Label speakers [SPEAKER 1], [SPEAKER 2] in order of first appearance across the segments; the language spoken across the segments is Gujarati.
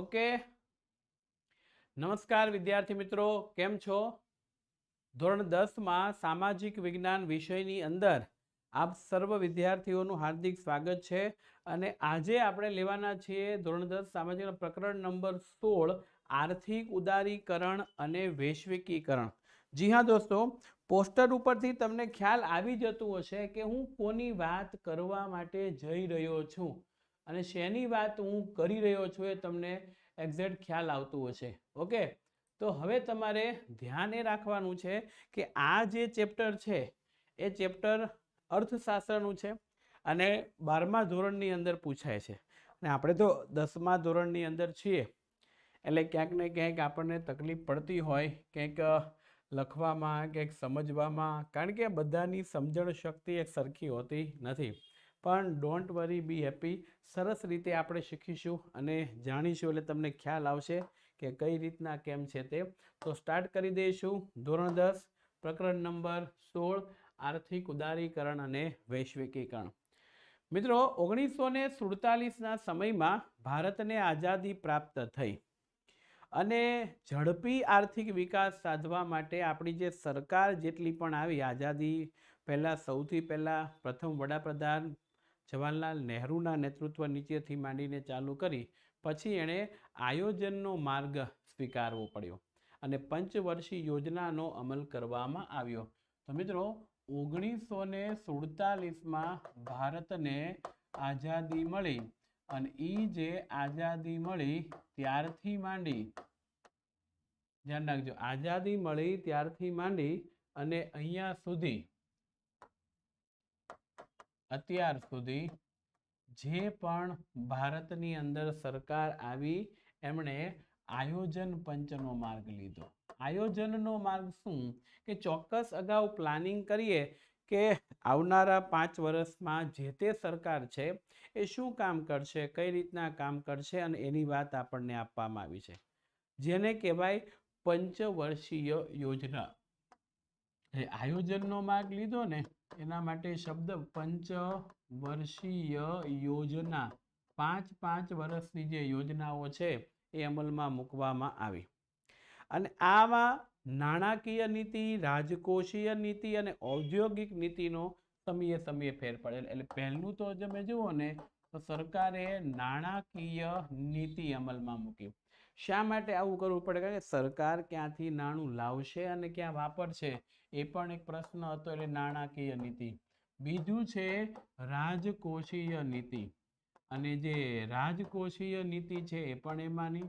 [SPEAKER 1] ઓકે નમસ્કાર વિદ્યાર્થી મિત્રો કેમ છો ધોરણ દસમાં સામાજિક વિજ્ઞાન વિષયની અંદર આપ સર્વ વિદ્યાર્થીઓનું હાર્દિક સ્વાગત છે અને આજે આપણે લેવાના છીએ ધોરણ દસ સામાજિક પ્રકરણ નંબર સોળ આર્થિક ઉદારીકરણ અને વૈશ્વિકીકરણ જી હા દોસ્તો પોસ્ટર ઉપરથી તમને ખ્યાલ આવી જતું હશે કે હું કોની વાત કરવા માટે જઈ રહ્યો છું અને શેની વાત હું કરી રહ્યો છું એ તમને એક્ઝેક્ટ ખ્યાલ આવતું હશે ઓકે તો હવે તમારે ધ્યાન એ રાખવાનું છે કે આ જે ચેપ્ટર છે એ ચેપ્ટર અર્થશાસ્ત્રનું છે અને બારમા ધોરણની અંદર પૂછાય છે અને આપણે તો દસમા ધોરણની અંદર છીએ એટલે ક્યાંક ને ક્યાંક આપણને તકલીફ પડતી હોય ક્યાંક લખવામાં ક્યાંક સમજવામાં કારણ કે બધાની સમજણ શક્તિ એક સરખી હોતી નથી પણ ડોન્ટ વરી બી હેપી સરસ રીતે આપણે શીખીશું અને જાણીશું એટલે તમને ખ્યાલ આવશે કે કઈ રીતના કેમ છે તે તો સ્ટાર્ટ કરી દઈશું ધોરણ દસ પ્રકરણ નંબર સોળ આર્થિક ઉદારીકરણ અને વૈશ્વિકીકરણ મિત્રો ઓગણીસો ને સુડતાલીસના સમયમાં ભારતને આઝાદી પ્રાપ્ત થઈ અને ઝડપી આર્થિક વિકાસ સાધવા માટે આપણી જે સરકાર જેટલી પણ આવી આઝાદી પહેલાં સૌથી પહેલાં પ્રથમ વડાપ્રધાન જવાહરલાલ નહેરુના નેતૃત્વ નીચેથી માંડીને ચાલુ કરી પછી એણે આયોજનનો માર્ગ સ્વીકારવો પડ્યો અને પંચવર્ષીય યોજનાનો અમલ કરવામાં આવ્યો તો મિત્રો ઓગણીસો ને સુડતાલીસમાં ભારતને આઝાદી મળી અને એ જે આઝાદી મળી ત્યારથી માંડી ધ્યાન રાખજો આઝાદી મળી ત્યારથી માંડી અને અહીંયા સુધી અત્યાર સુધી જે પણ ભારતની અંદર સરકાર આવી એમણે આયોજન પંચનો માર્ગ લીધો આયોજનનો માર્ગ શું કે ચોક્કસ અગાઉ પ્લાનિંગ કરીએ કે આવનારા પાંચ વર્ષમાં જે તે સરકાર છે એ શું કામ કરશે કઈ રીતના કામ કરશે અને એની વાત આપણને આપવામાં આવી છે જેને કહેવાય પંચવર્ષીય યોજના આયોજનનો માર્ગ લીધો ને એના માટે શબ્દ પંચ વર્ષીય યોજના પાંચ પાંચ વર્ષની જે યોજનાઓ છે એ અમલમાં મૂકવામાં આવી અને આવા નાણાકીય નીતિ રાજકોષીય નીતિ અને ઔદ્યોગિક નીતિનો સમયે સમયે ફેર પડે એટલે પહેલું તો તમે જુઓ ને તો સરકારે નાણાકીય નીતિ અમલમાં મૂકી શા માટે આવું કરવું પડે કારણ કે સરકાર ક્યાંથી નાણું લાવશે અને ક્યાં વાપરશે એ પણ એક પ્રશ્ન હતો એટલે નાણાકીય નીતિ બીજું છે રાજકોષીય નીતિ અને જે રાજકોષીય નીતિ છે એ પણ એમાંની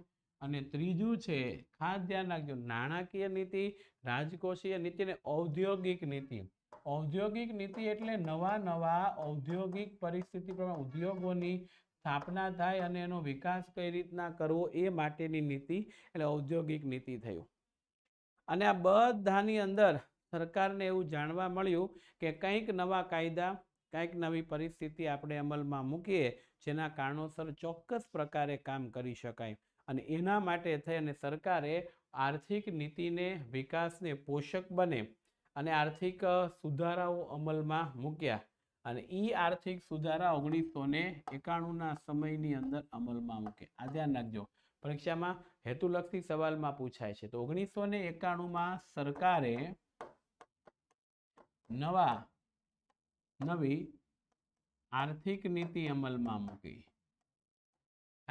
[SPEAKER 1] અને ત્રીજું છે ખાસ ધ્યાન રાખજો નાણાકીય નીતિ રાજકોષીય નીતિ અને ઔદ્યોગિક નીતિ ઔદ્યોગિક નીતિ એટલે નવા નવા ઔદ્યોગિક પરિસ્થિતિ પ્રમાણે ઉદ્યોગોની સ્થાપના થાય અને એનો વિકાસ કઈ રીતના કરવો એ માટેની નીતિ એટલે ઔદ્યોગિક નીતિ થયું અને આ બધાની અંદર સરકારને એવું જાણવા મળ્યું કે કંઈક નવા કાયદા કંઈક નવી પરિસ્થિતિ આપણે અમલમાં મૂકીએ જેના કારણોસર ચોક્કસ પ્રકારે કામ કરી શકાય અને એના માટે થઈ અને સરકારે આર્થિક નીતિને વિકાસને પોષક બને અને આર્થિક સુધારાઓ અમલમાં મૂક્યા અને ઈ આર્થિક સુધારા ઓગણીસો ને એકાણુંના સમયની અંદર અમલમાં મૂકે આ ધ્યાન રાખજો પરીક્ષામાં હેતુલક્ષી સવાલમાં પૂછાય છે તો ઓગણીસો ને એકાણુંમાં સરકારે નવા નવી આર્થિક નીતિ અમલમાં મૂકી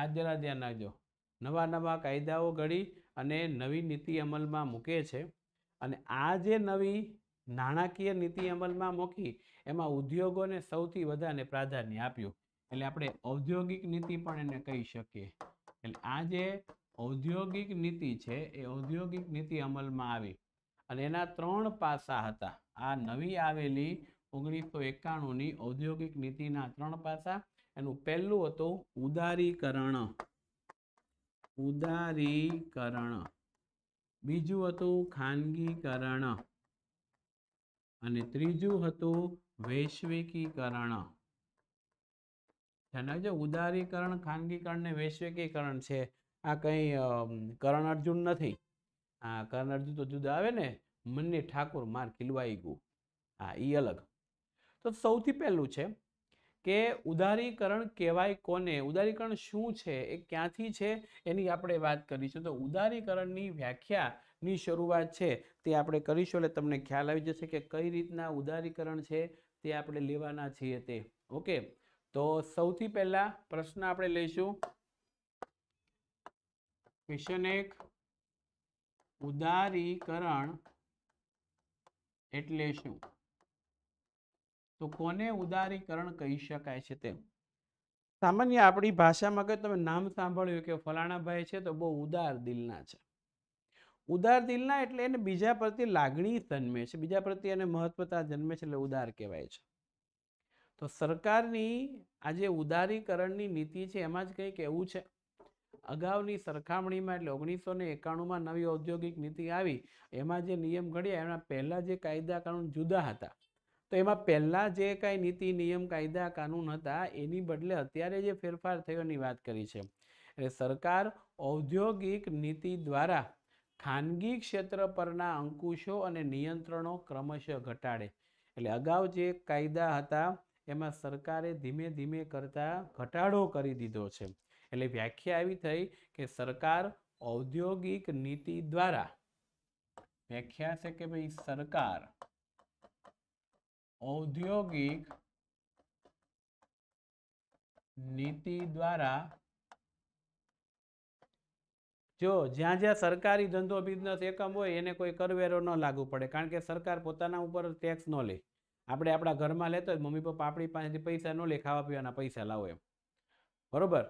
[SPEAKER 1] આ જરા ધ્યાન રાખજો નવા નવા કાયદાઓ ઘડી અને નવી નીતિ અમલમાં મૂકે છે અને આ જે નવી નાણાકીય નીતિ અમલમાં મૂકી એમાં ઉદ્યોગોને સૌથી વધારે પ્રાધાન્ય આપ્યું એટલે આપણે ઔદ્યોગિક નીતિ પણ એને કહી શકીએ એટલે આ જે ઔદ્યોગિક નીતિ છે એ ઔદ્યોગિક નીતિ અમલમાં આવી અને એના ત્રણ પાસા હતા આ નવી આવેલી ઓગણીસો એકાણુંની ઔદ્યોગિક નીતિના ત્રણ પાસા એનું પહેલું હતું ઉદારીકરણ ઉદારીકરણ બીજું હતું ખાનગીકરણ અને ત્રીજું હતું વૈશ્વિકીકરણ ધ્યાન રાખજો ઉદારીકરણ ખાનગીકરણ ને વૈશ્વિકીકરણ છે આ કંઈ કરણ અર્જુન નથી આ કરણ અર્જુન તો જુદા આવે ને મનને ઠાકોર માર ખીલવાઈ ગયું હા એ અલગ તો સૌથી પહેલું છે કે ઉદારીકરણ કહેવાય કોને ઉદારીકરણ શું છે એ ક્યાંથી છે એની આપણે વાત કરીશું તો ઉદારીકરણની વ્યાખ્યા ની શરૂઆત છે તે આપણે કરીશું એટલે તમને ખ્યાલ આવી જશે કે કઈ રીતના ઉદારીકરણ છે તે આપણે લેવાના છીએ તે ઓકે તો સૌથી પહેલા પ્રશ્ન આપણે લઈશું ક્વેશ્ચન એક ઉદારીકરણ એટલે શું તો કોને ઉદારીકરણ કહી શકાય છે તેમ સામાન્ય આપણી ભાષામાં કે તમે નામ સાંભળ્યું કે ફલાણાભાઈ છે તો બહુ ઉદાર દિલના છે ઉદાર દિલના એટલે એને બીજા પ્રત્યે લાગણી જન્મે છે બીજા પ્રત્યે એને મહત્વતા જન્મે છે એટલે ઉદાર કહેવાય છે તો સરકારની આ જે ઉદારીકરણની નીતિ છે એમાં જ કંઈક એવું છે અગાઉની સરખામણીમાં એટલે ઓગણીસો ને એકાણુંમાં નવી ઔદ્યોગિક નીતિ આવી એમાં જે નિયમ ઘડ્યા એના પહેલાં જે કાયદા કાનૂન જુદા હતા તો એમાં પહેલાં જે કાંઈ નીતિ નિયમ કાયદા કાનૂન હતા એની બદલે અત્યારે જે ફેરફાર થયોની વાત કરી છે એટલે સરકાર ઔદ્યોગિક નીતિ દ્વારા ખાનગી ક્ષેત્ર પરના અંકુશો અને નિયંત્રણો ક્રમશઃ ઘટાડે એટલે અગાઉ જે કાયદા હતા એમાં સરકારે ધીમે ધીમે કરતા ઘટાડો કરી દીધો છે એટલે વ્યાખ્યા આવી થઈ કે સરકાર ઔદ્યોગિક નીતિ દ્વારા વ્યાખ્યા છે કે ભાઈ સરકાર ઔદ્યોગિક નીતિ દ્વારા જો જ્યાં જ્યાં સરકારી ધંધો બિઝનેસ એકમ હોય એને કોઈ કરવેરો ન લાગુ પડે કારણ કે સરકાર પોતાના ઉપર ટેક્સ ન લે આપણે આપણા ઘરમાં લેતો હોય મમ્મી પપ્પા આપણી પાસેથી પૈસા ન લે ખાવા પીવાના પૈસા લાવો એમ બરોબર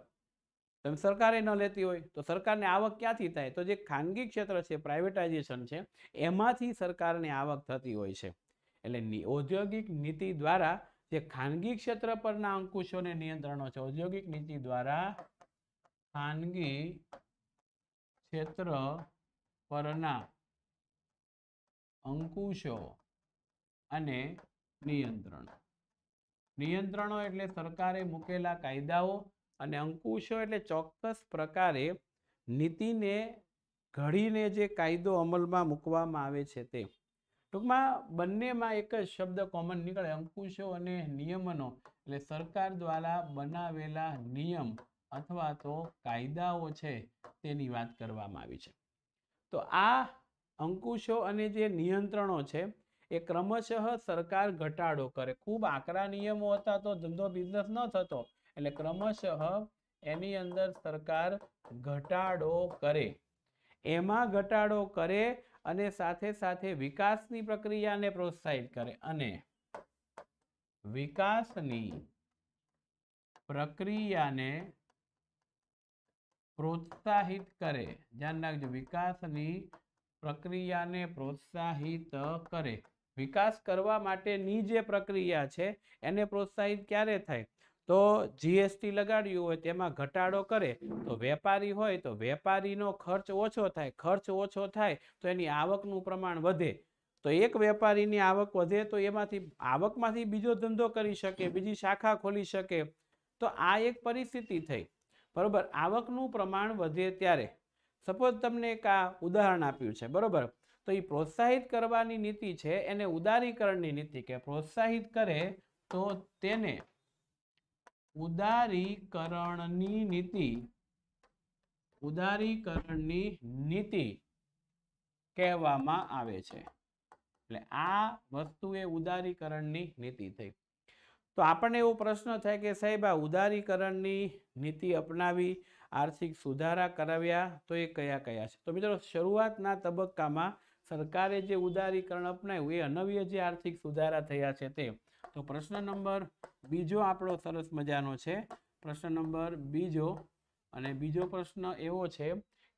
[SPEAKER 1] તમે સરકારે ન લેતી હોય તો સરકારને આવક ક્યાંથી થાય તો જે ખાનગી ક્ષેત્ર છે પ્રાઇવેટાઇઝેશન છે એમાંથી સરકારને આવક થતી હોય છે એટલે ઔદ્યોગિક નીતિ દ્વારા જે ખાનગી ક્ષેત્ર પરના અંકુશોને નિયંત્રણો છે ઔદ્યોગિક નીતિ દ્વારા ખાનગી ક્ષેત્ર પરના અંકુશો અને નિયંત્રણો નિયંત્રણો એટલે સરકારે મૂકેલા કાયદાઓ અને અંકુશો એટલે ચોક્કસ પ્રકારે નીતિને ઘડીને જે કાયદો અમલમાં મૂકવામાં આવે છે તે ટૂંકમાં બંનેમાં એક જ શબ્દ કોમન નીકળે અંકુશો અને નિયમનો એટલે સરકાર દ્વારા બનાવેલા નિયમ અથવા તો કાયદાઓ છે તેની વાત કરવામાં આવી છે તો આ અંકુશો અને જે નિયંત્રણો છે એ ક્રમશઃ સરકાર ઘટાડો કરે ખૂબ આકરા નિયમો હતા તો ધંધો બિઝનેસ ન થતો એટલે ક્રમશઃ એની અંદર સરકાર ઘટાડો કરે એમાં ઘટાડો કરે અને સાથે સાથે વિકાસની પ્રક્રિયાને પ્રોત્સાહિત કરે અને વિકાસની પ્રક્રિયાને પ્રોત્સાહિત કરે ધ્યાન રાખજો વિકાસની પ્રક્રિયાને પ્રોત્સાહિત કરે વિકાસ કરવા માટેની જે પ્રક્રિયા છે એને પ્રોત્સાહિત ક્યારે થાય તો જીએસટી લગાડ્યું હોય તેમાં ઘટાડો કરે તો વેપારી હોય તો વેપારીનો ખર્ચ ઓછો થાય ખર્ચ ઓછો થાય તો એની આવકનું પ્રમાણ વધે તો એક વેપારીની આવક વધે તો એમાંથી આવકમાંથી બીજો ધંધો કરી શકે બીજી શાખા ખોલી શકે તો આ એક પરિસ્થિતિ થઈ બરાબર આવકનું પ્રમાણ વધે ત્યારે સપોઝ તમને એક આ ઉદાહરણ આપ્યું છે બરાબર તો એ પ્રોત્સાહિત કરવાની નીતિ છે એને ઉદારીકરણની નીતિ કે પ્રોત્સાહિત કરે તો તેને ઉદારીકરણની નીતિ ઉદારીકરણની નીતિ કહેવામાં આવે છે એટલે આ વસ્તુ એ ઉદારીકરણની નીતિ થઈ તો આપણને એવો પ્રશ્ન થાય કે સાહેબ આ ઉદારીકરણની નીતિ અપનાવી આર્થિક સુધારા કરાવ્યા તો એ કયા કયા છે તો મિત્રો શરૂઆતના તબક્કામાં સરકારે જે ઉદારીકરણ અપનાવ્યું એ અનવ્ય જે આર્થિક સુધારા થયા છે તે તો પ્રશ્ન નંબર બીજો આપણો સરસ મજાનો છે પ્રશ્ન નંબર બીજો અને બીજો પ્રશ્ન એવો છે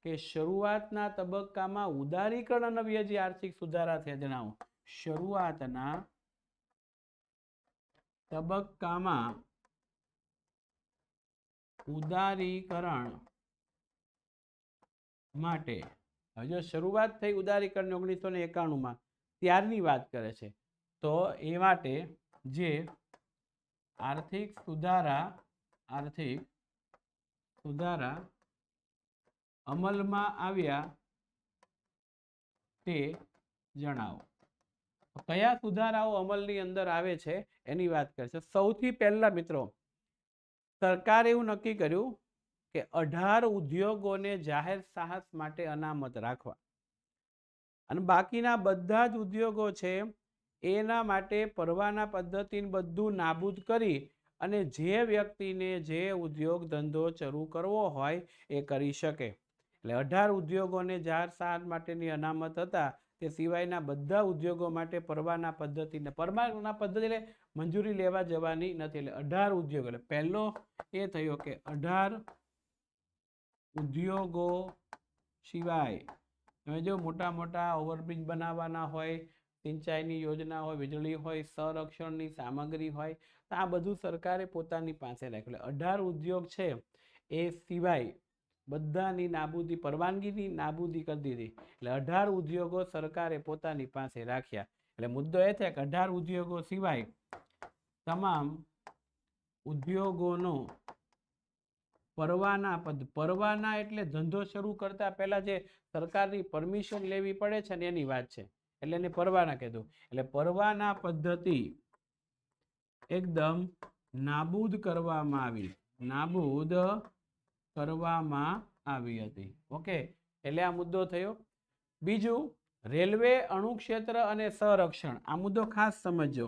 [SPEAKER 1] કે શરૂઆતના તબક્કામાં ઉદારીકરણ અનવ્ય જે આર્થિક સુધારા થયા જણાવો શરૂઆતના તબક્કામાં ઉદારીકરણ માટે હજુ શરૂઆત થઈ ઉદારીકરણ ઓગણીસો ને એકાણુંમાં ત્યારની વાત કરે છે તો એ માટે જે આર્થિક સુધારા આર્થિક સુધારા અમલમાં આવ્યા તે જણાવો કયા સુધારાઓ અમલની અંદર આવે છે એની વાત કરશે સૌથી પહેલા મિત્રો સરકારે એવું નક્કી કર્યું કે અઢાર ઉદ્યોગોને જાહેર સાહસ માટે અનામત રાખવા અને બાકીના બધા જ ઉદ્યોગો છે એના માટે પરવાના પદ્ધતિને બધું નાબૂદ કરી અને જે વ્યક્તિને જે ઉદ્યોગ ધંધો શરૂ કરવો હોય એ કરી શકે એટલે અઢાર ઉદ્યોગોને જાહેર સાહસ માટેની અનામત હતા તે સિવાયના બધા ઉદ્યોગો માટે પરવાના પદ્ધતિને પરવાના પદ્ધતિ એટલે મંજૂરી લેવા જવાની નથી એટલે અઢાર ઉદ્યોગો એટલે પહેલો એ થયો કે અઢાર ઉદ્યોગો સિવાય હવે જો મોટા મોટા ઓવરબ્રિજ બનાવવાના હોય સિંચાઈની યોજના હોય વીજળી હોય સંરક્ષણની સામગ્રી હોય તો આ બધું સરકારે પોતાની પાસે રાખ્યું એટલે અઢાર ઉદ્યોગ છે એ સિવાય બધાની નાબૂદી પરવાનગીની નાબૂદી કરી દીધી એટલે અઢાર ઉદ્યોગો સરકારે પોતાની પાસે રાખ્યા એટલે મુદ્દો એ છે કે અઢાર ઉદ્યોગો સિવાય તમામ ઉદ્યોગોનો પરવાના પદ પરવાના એટલે ધંધો શરૂ કરતા પહેલા જે સરકારની પરમિશન લેવી પડે છે ને એની વાત છે એટલે એને પરવાના કીધું એટલે પરવાના પદ્ધતિ એકદમ નાબૂદ કરવામાં આવી નાબૂદ કરવામાં આવી હતી ઓકે એટલે આ મુદ્દો થયો બીજું રેલવે અણુક્ષેત્ર અને સંરક્ષણ આ મુદ્દો ખાસ સમજો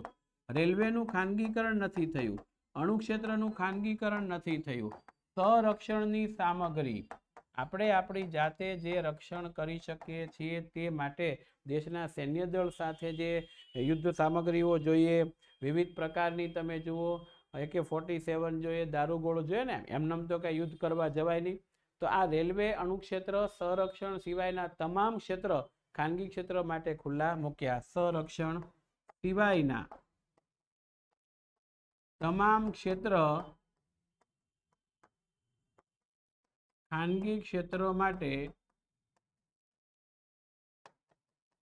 [SPEAKER 1] રેલવેનું ખાનગીકરણ નથી થયું અણુક્ષેત્રનું ખાનગીકરણ નથી થયું સંરક્ષણની સામગ્રી આપણે આપણી જાતે જે રક્ષણ કરી શકીએ છીએ તે માટે દેશના સૈન્યદળ સાથે જે યુદ્ધ સામગ્રીઓ જોઈએ વિવિધ પ્રકારની તમે જુઓ એકે ફોર્ટી સેવન જોઈએ દારૂગોળો જોઈએ ને એમનેમ તો કાંઈ યુદ્ધ કરવા જવાય નહીં તો આ રેલવે અણુક્ષેત્ર સંરક્ષણ સિવાયના તમામ ક્ષેત્ર ખાનગી ક્ષેત્ર માટે ખુલ્લા મૂક્યા સંરક્ષણ સિવાયના તમામ ક્ષેત્ર ખાનગી ક્ષેત્રો માટે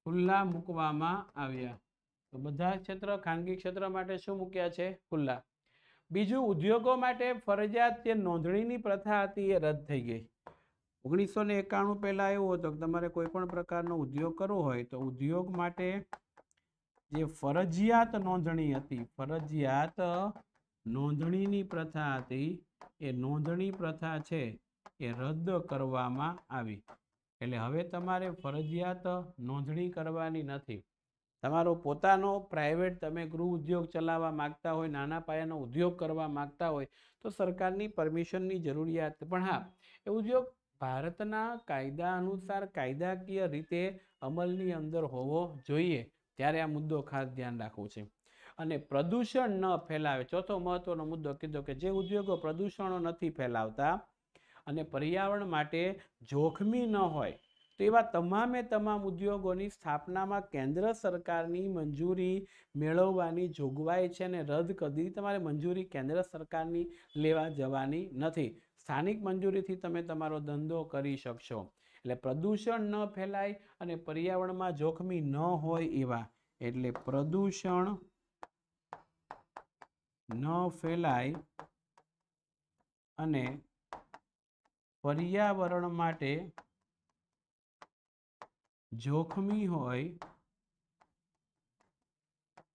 [SPEAKER 1] ખુલ્લા મૂકવામાં આવ્યા તો બધા ક્ષેત્ર ખાનગી ક્ષેત્ર માટે શું મૂક્યા છે ખુલ્લા બીજું ઉદ્યોગો માટે ફરજિયાત જે નોંધણીની પ્રથા હતી એ રદ થઈ ગઈ ઓગણીસો ને એકાણું પહેલાં એવું હતું કે તમારે કોઈ પણ પ્રકારનો ઉદ્યોગ કરવો હોય તો ઉદ્યોગ માટે જે ફરજિયાત નોંધણી હતી ફરજિયાત નોંધણીની પ્રથા હતી એ નોંધણી પ્રથા છે એ રદ કરવામાં આવી એટલે હવે તમારે ફરજિયાત નોંધણી કરવાની નથી તમારો પોતાનો પ્રાઇવેટ તમે ગૃહ ઉદ્યોગ ચલાવવા માગતા હોય નાના પાયાનો ઉદ્યોગ કરવા માગતા હોય તો સરકારની પરમિશનની જરૂરિયાત પણ હા એ ઉદ્યોગ ભારતના કાયદા અનુસાર કાયદાકીય રીતે અમલની અંદર હોવો જોઈએ ત્યારે આ મુદ્દો ખાસ ધ્યાન રાખવો છે અને પ્રદૂષણ ન ફેલાવે ચોથો મહત્વનો મુદ્દો કીધો કે જે ઉદ્યોગો પ્રદૂષણો નથી ફેલાવતા અને પર્યાવરણ માટે જોખમી ન હોય તો એવા તમામે તમામ ઉદ્યોગોની સ્થાપનામાં કેન્દ્ર સરકારની મંજૂરી મેળવવાની જોગવાઈ છે અને રદ કરી તમારે મંજૂરી કેન્દ્ર સરકારની લેવા જવાની નથી સ્થાનિક મંજૂરીથી તમે તમારો ધંધો કરી શકશો એટલે પ્રદૂષણ ન ફેલાય અને પર્યાવરણમાં જોખમી ન હોય એવા એટલે પ્રદૂષણ ન ફેલાય અને પર્યાવરણ માટે જોખમી હોય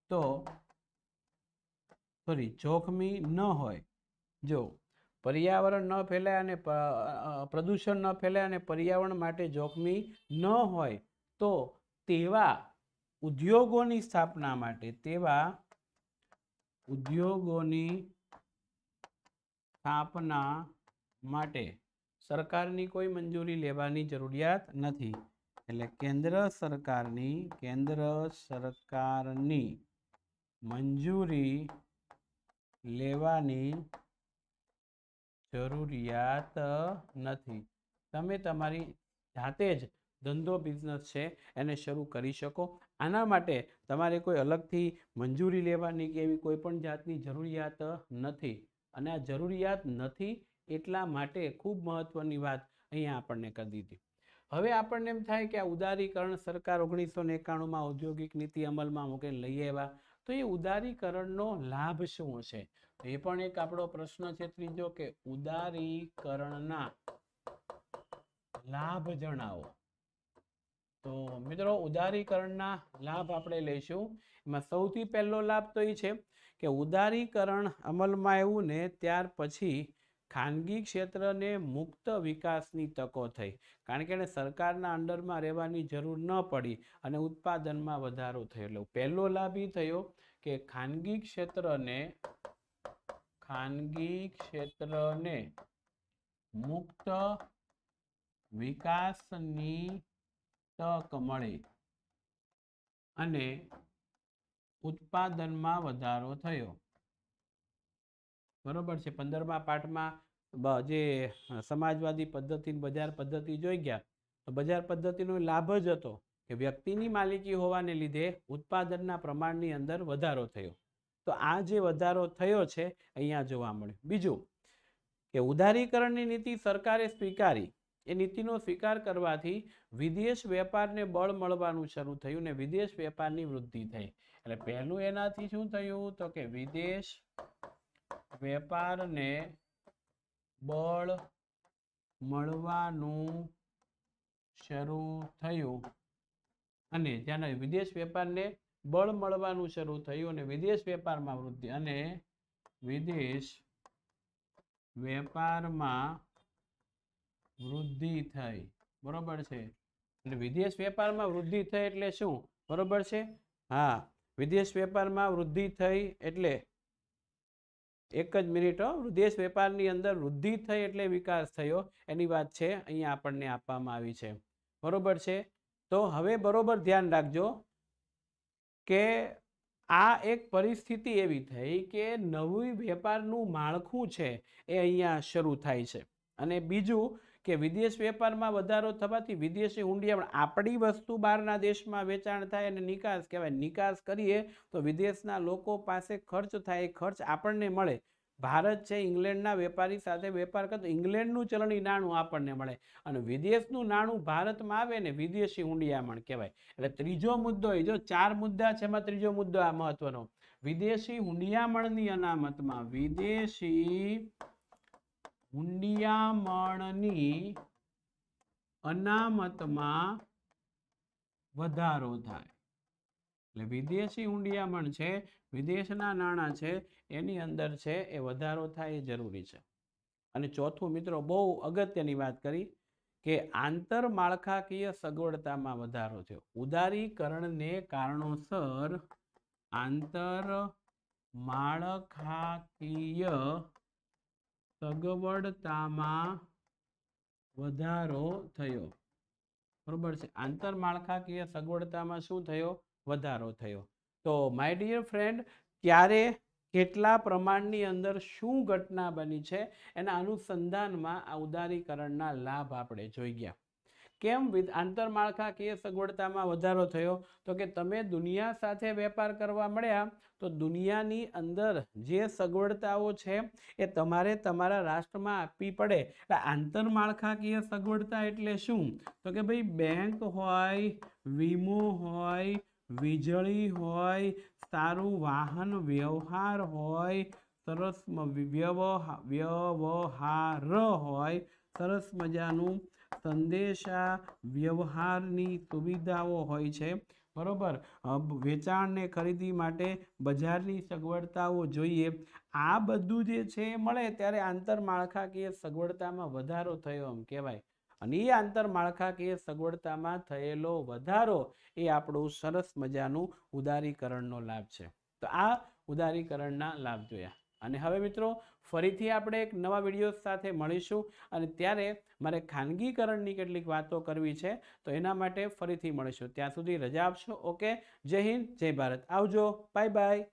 [SPEAKER 1] તો સોરી જોખમી ન હોય જો પર્યાવરણ ન ફેલાય અને પ્રદૂષણ ન ફેલાય અને પર્યાવરણ માટે જોખમી ન હોય તો તેવા ઉદ્યોગોની સ્થાપના માટે તેવા ઉદ્યોગોની સ્થાપના માટે સરકારની કોઈ મંજૂરી લેવાની જરૂરિયાત નથી એટલે કેન્દ્ર સરકારની કેન્દ્ર સરકારની મંજૂરી લેવાની જરૂરિયાત નથી તમે તમારી જાતે જ ધંધો બિઝનેસ છે એને શરૂ કરી શકો આના માટે તમારે કોઈ અલગથી મંજૂરી લેવાની કે એવી કોઈ પણ જાતની જરૂરિયાત નથી અને આ જરૂરિયાત નથી એટલા માટે ખૂબ મહત્ત્વની વાત અહીંયા આપણને કરી દીધી હવે આપણને એમ થાય કે આ ઉદારીકરણ સરકાર ઓગણીસો ને એકાણુંમાં ઔદ્યોગિક નીતિ અમલમાં મૂકીને લઈ આવ્યા તો એ ઉદારીકરણનો લાભ શું છે એ પણ એક આપણો પ્રશ્ન છે ત્રીજો કે ઉદારીકરણના લાભ જણાવો તો મિત્રો ઉદારીકરણના લાભ આપણે લઈશું એમાં સૌથી પહેલો લાભ તો એ છે કે ઉદારીકરણ અમલમાં આવ્યું ને ત્યાર પછી ખાનગી ક્ષેત્રને મુક્ત વિકાસની તકો થઈ કારણ કે એને સરકારના અંડરમાં રહેવાની જરૂર ન પડી અને ઉત્પાદનમાં વધારો થયેલો પહેલો લાભ એ થયો કે ખાનગી ક્ષેત્રને ખાનગી ક્ષેત્રને મુક્ત વિકાસની તક મળે અને ઉત્પાદનમાં વધારો થયો બરાબર છે પંદરમા પાઠમાં જે સમાજવાદી પદ્ધતિ બજાર પદ્ધતિ જોઈ ગયા તો બજાર પદ્ધતિનો લાભ જ હતો કે વ્યક્તિની માલિકી હોવાને લીધે ઉત્પાદનના પ્રમાણની અંદર વધારો થયો તો આ જે વધારો થયો છે અહીંયા જોવા મળ્યો બીજું કે ઉદારીકરણની નીતિ સરકારે સ્વીકારી એ નીતિનો સ્વીકાર કરવાથી વિદેશ વેપારને બળ મળવાનું શરૂ થયું ને વિદેશ વેપારની વૃદ્ધિ થઈ એટલે પહેલું એનાથી શું થયું તો કે વિદેશ વેપારને બળ મળવાનું શરૂ થયું અને ત્યાંના વિદેશ વેપારને બળ મળવાનું શરૂ થયું અને વિદેશ વેપારમાં વૃદ્ધિ અને વિદેશ વેપારમાં વૃદ્ધિ થઈ બરોબર છે એટલે વિદેશ વેપારમાં વૃદ્ધિ થઈ એટલે શું બરોબર છે હા વિદેશ વેપારમાં વૃદ્ધિ થઈ એટલે એક જ મિનિટ વિદેશ વેપારની અંદર વૃદ્ધિ થઈ એટલે વિકાસ થયો એની વાત છે અહીંયા આપણને આપવામાં આવી છે બરોબર છે તો હવે બરોબર ધ્યાન રાખજો કે આ એક પરિસ્થિતિ એવી થઈ કે નવી વેપારનું માળખું છે એ અહીંયા શરૂ થાય છે અને બીજું કે વિદેશ વેપારમાં વધારો થવાથી વિદેશી હુંડિયામણ આપણી વસ્તુ બહારના દેશમાં વેચાણ થાય અને નિકાસ કહેવાય નિકાસ કરીએ તો વિદેશના લોકો પાસે ખર્ચ થાય એ ખર્ચ આપણને મળે ભારત છે ઇંગ્લેન્ડના વેપારી સાથે વેપાર કરતો ઇંગ્લેન્ડનું ચલણી નાણું આપણને મળે અને વિદેશનું નાણું ભારતમાં આવે ને વિદેશી હુંડિયામણ કહેવાય એટલે ત્રીજો મુદ્દો એ જો ચાર મુદ્દા છે એમાં ત્રીજો મુદ્દો આ મહત્વનો વિદેશી હુંડિયામણની અનામતમાં વિદેશી હુંડિયામણની અનામતમાં વધારો થાય એટલે વિદેશી હુંડિયામણ છે વિદેશના નાણાં છે એની અંદર છે એ વધારો થાય એ જરૂરી છે અને ચોથું મિત્રો બહુ અગત્યની વાત કરી કે આંતર માળખાકીય સગવડતામાં વધારો થયો ઉદારીકરણને કારણોસર આંતર માળખાકીય સગવડતામાં વધારો થયો બરોબર છે આંતરમાળખાકીય સગવડતામાં શું થયો વધારો થયો તો માય ડિયર ફ્રેન્ડ ક્યારે કેટલા પ્રમાણની અંદર શું ઘટના બની છે એના અનુસંધાનમાં આ ઉદારીકરણના લાભ આપણે જોઈ ગયા કેમ આંતરમાળખાકીય સગવડતામાં વધારો થયો તો કે તમે દુનિયા સાથે વેપાર કરવા મળ્યા તો દુનિયાની અંદર જે સગવડતાઓ છે એ તમારે તમારા રાષ્ટ્રમાં આપવી પડે એટલે આંતરમાળખાકીય સગવડતા એટલે શું તો કે ભાઈ બેંક હોય વીમો હોય વીજળી હોય સારું વાહન વ્યવહાર હોય સરસ વ્યવહાર હોય સરસ મજાનું સંદેશા વ્યવહારની સુવિધાઓ હોય છે બરોબર વેચાણ ને ખરીદી માટે બજારની સગવડતાઓ જોઈએ આ બધું જે છે મળે ત્યારે આંતરમાળખાકીય સગવડતામાં વધારો થયો એમ કહેવાય અને એ આંતરમાળખાકીય સગવડતામાં થયેલો વધારો એ આપણું સરસ મજાનું ઉદારીકરણનો લાભ છે તો આ ઉદારીકરણના લાભ જોયા અને હવે મિત્રો ફરીથી આપણે એક નવા વિડીયો સાથે મળીશું અને ત્યારે મારે ખાનગીકરણની કેટલીક વાતો કરવી છે તો એના માટે ફરીથી મળીશું ત્યાં સુધી રજા આપશો ઓકે જય હિન્દ જય ભારત આવજો બાય બાય